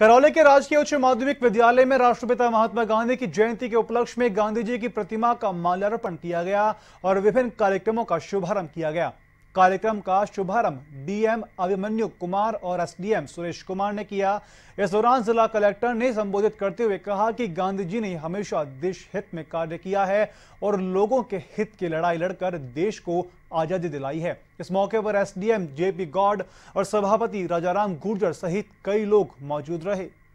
करौली के राजकीय उच्च माध्यमिक विद्यालय में राष्ट्रपिता महात्मा गांधी की जयंती के उपलक्ष्य में गांधी जी की प्रतिमा का माल्यार्पण किया गया और विभिन्न कार्यक्रमों का शुभारंभ किया गया कार्यक्रम का शुभारंभ डीएम अभिमन्यु कुमार और एसडीएम सुरेश कुमार ने किया इस दौरान जिला कलेक्टर ने संबोधित करते हुए कहा कि गांधी जी ने हमेशा देश हित में कार्य किया है और लोगों के हित की लड़ाई लड़कर देश को आजादी दिलाई है इस मौके पर एसडीएम जेपी गॉड और सभापति राजाराम गुर्जर सहित कई लोग मौजूद रहे